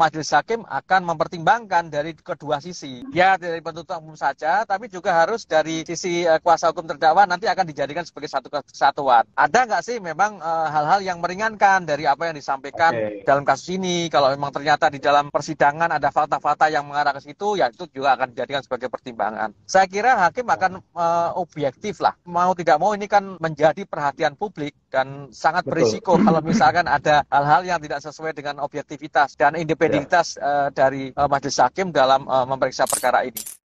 majelis hakim akan mempertimbangkan dari kedua sisi. Ya dari penuntut umum saja, tapi juga harus dari sisi eh, kuasa hukum terdakwa nanti akan dijadikan sebagai satu kesatuan. Ada nggak sih memang eh, hal-hal uh, yang meringankan dari apa yang disampaikan okay. dalam kasus ini? Kalau memang ternyata di dalam persidangan ada fakta-fakta yang mengarah ke situ, ya itu juga akan dijadikan sebagai pertimbangan. Saya kira hakim akan uh, objektif lah. Mau tidak mau ini kan menjadi perhatian publik dan sangat Betul. berisiko kalau misalkan ada hal-hal yang tidak sesuai dengan objektivitas dan independensi kredibilitas ya. eh, dari eh, majelis hakim dalam eh, memeriksa perkara ini